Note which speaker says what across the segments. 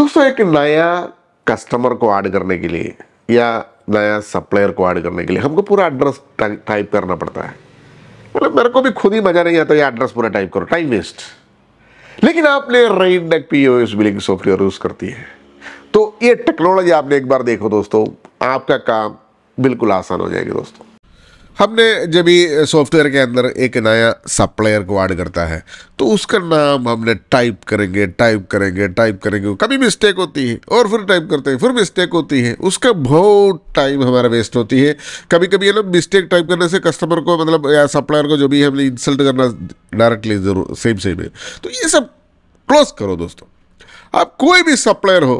Speaker 1: दोस्तों एक नया कस्टमर को ऐड करने के लिए या नया सप्लायर को ऐड करने के लिए हमको पूरा एड्रेस टाइप करना पड़ता है मतलब मेरे को भी खुद ही मज़ा नहीं आता ये एड्रेस पूरा टाइप करो टाइम वेस्ट लेकिन आपने rain deck P O S billing software use करती है तो ये टेक्नोलॉजी आपने एक बार देखो दोस्तों आपका काम बिल्कुल आसान हो जाएगा दोस्तों हमने जब ये सॉफ्टवेयर के अंदर एक नया सप्लायर को ऐड करता है तो उसका नाम हमने टाइप करेंगे टाइप करेंगे टाइप करेंगे कभी मिस्टेक होती है और फिर टाइप करते हैं फिर मिस्टेक होती है उसका बहुत टाइम हमारा वेस्ट होती है कभी कभी ना मिस्टेक टाइप करने से कस्टमर को मतलब या सप्लायर को जो भी हमने इंसल्ट करना डायरेक्टली जरूर सेम सेम है तो ये सब क्लोज करो दोस्तों आप कोई भी सप्लायर हो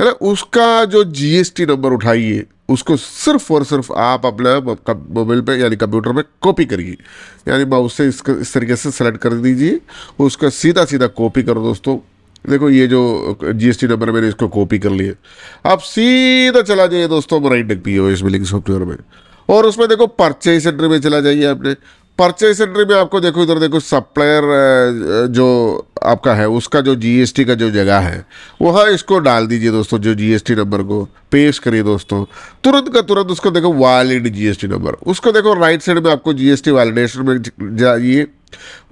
Speaker 1: है ना उसका जो जीएसटी नंबर उठाइए उसको सिर्फ और सिर्फ आप अपने मोबाइल पे यानी कंप्यूटर पे कॉपी करिए यानी माउस से इसको इस तरीके से सेलेक्ट कर दीजिए उसका सीधा सीधा कॉपी करो दोस्तों देखो ये जो जीएसटी नंबर मैंने इसको कॉपी कर लिया आप सीधा चला जाइए दोस्तों राइट डक पी इस बिलिंग सॉफ्टवेयर में और उसमें देखो परचेज सेंटर में चला जाइए आपने परचेस एंट्री में आपको देखो इधर देखो सप्लायर जो आपका है उसका जो जीएसटी का जो जगह है वह हाँ इसको डाल दीजिए दोस्तों जो जीएसटी नंबर को पेश करिए दोस्तों तुरंत का तुरंत उसको देखो वैलिड जीएसटी नंबर उसको देखो राइट साइड में आपको जीएसटी वैलिडेशन में जाइए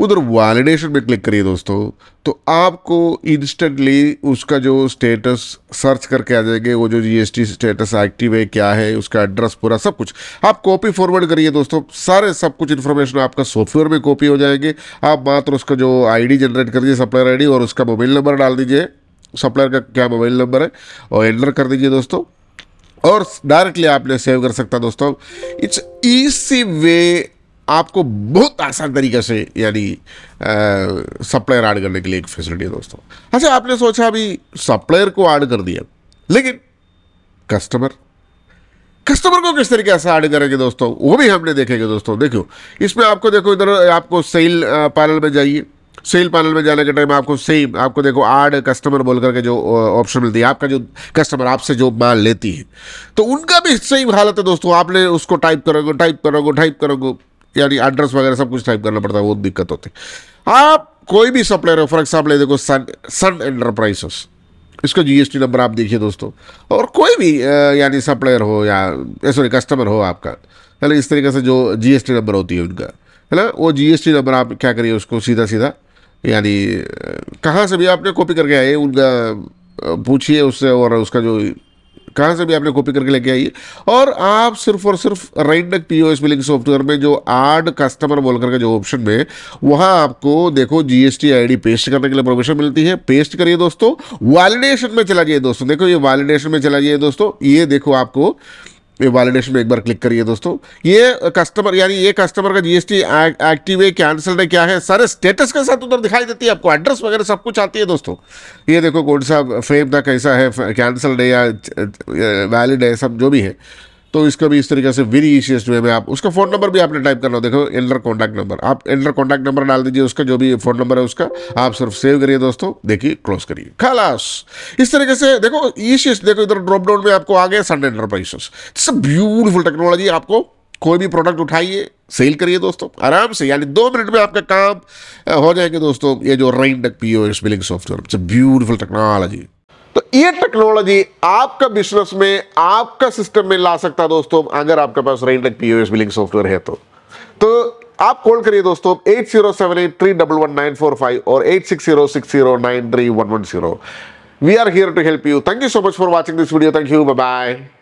Speaker 1: उधर वैलिडेशन में क्लिक करिए दोस्तों तो आपको इंस्टेंटली उसका जो स्टेटस सर्च करके आ जाएंगे वो जो जीएसटी स्टेटस एक्टिव है क्या है उसका एड्रेस पूरा सब कुछ आप कॉपी फॉरवर्ड करिए दोस्तों सारे सब कुछ इन्फॉर्मेशन आपका सॉफ्टवेयर में कॉपी हो जाएंगे आप मात्र उसका जो आईडी जनरेट कर दीजिए सप्लायर डी और उसका मोबाइल नंबर डाल दीजिए सप्लायर का क्या मोबाइल नंबर है और एंटर कर दीजिए दोस्तों और डायरेक्टली आपने सेव कर सकता दोस्तों इट्स ईजी वे आपको बहुत आसान तरीके से यानी सप्लायर ऐड करने के लिए एक फैसिलिटी है दोस्तों अच्छा आपने सोचा अभी सप्लायर को ऐड कर दिया लेकिन कस्टमर कस्टमर को किस तरीके से ऐड करेंगे दोस्तों वो भी हमने देखेंगे दोस्तों देखो इसमें आपको देखो इधर आपको सेल पैनल में जाइए सेल पैनल में जाने के टाइम आपको सेम आपको देखो आड कस्टमर बोल करके जो ऑप्शन मिलती है आपका जो कस्टमर आपसे जो माल लेती है तो उनका भी सेम हालत है दोस्तों आपने उसको टाइप करोगे टाइप करोगे टाइप करोगे यानी एड्रेस वगैरह सब कुछ टाइप करना पड़ता है वो दिक्कत होती आप कोई भी सप्लायर हो फॉर एग्जाम्पल ये देखो सन सन एंटरप्राइजेस इसका जीएसटी नंबर आप देखिए दोस्तों और कोई भी यानी सप्लायर हो या सॉरी कस्टमर हो आपका है ना इस तरीके से जो जीएसटी नंबर होती है उनका है ना वो जीएसटी नंबर आप क्या करिए उसको सीधा सीधा यानी कहाँ से भी आपने कॉपी करके आए उनका पूछिए उससे और उसका जो कहाँ से भी आपने कॉपी करके लेके आइए और आप सिर्फ और सिर्फ right duck P O S billing software में जो आड कस्टमर बोल करके जो ऑप्शन में वहाँ आपको देखो G S T I D paste करने के लिए परमिशन मिलती है पेस्ट करिए दोस्तों वैलिडेशन में चला जाइए दोस्तों देखो ये वैलिडेशन में चला जाइए दोस्तों ये देखो आपको ये वैलिडेशन में एक बार क्लिक करिए दोस्तों ये कस्टमर uh, यानी ये कस्टमर का जीएसटी एक्टिव है कैंसिल है क्या है सारे स्टेटस के साथ उधर दिखाई देती है आपको एड्रेस वगैरह सब कुछ आती है दोस्तों ये देखो कौन सा फ्रेम था कैसा है कैंसल्ड है या वैलिड uh, uh, है सब जो भी है तो इसका भी इस तरीके से वेरी ईशियस्ट वे में आप उसका फ़ोन नंबर भी आपने टाइप करना देखो एंडर कॉन्टैक्ट नंबर आप एंडर कॉन्टैक्ट नंबर डाल दीजिए उसका जो भी फ़ोन नंबर है उसका आप सिर्फ सेव करिए दोस्तों देखिए क्लोज करिए खालास इस तरीके से देखो ईशियस्ट देखो इधर ड्रॉप डाउन में आपको आ गया sun enterprises it's a beautiful technology आपको कोई भी प्रोडक्ट उठाइए सेल करिए दोस्तों आराम से यानी दो मिनट में आपका काम हो जाएंगे दोस्तों ये जो rain duck P O S billing software it's a beautiful technology ये टेक्नोलॉजी आपका बिजनेस में आपका सिस्टम में ला सकता है दोस्तों अगर आपके पास rain tech POS billing software है तो तो आप कॉल करिए दोस्तों eight zero seven eight three double one nine four five और eight six zero six zero nine three one one zero we are here to help you thank you so much for watching this video thank you bye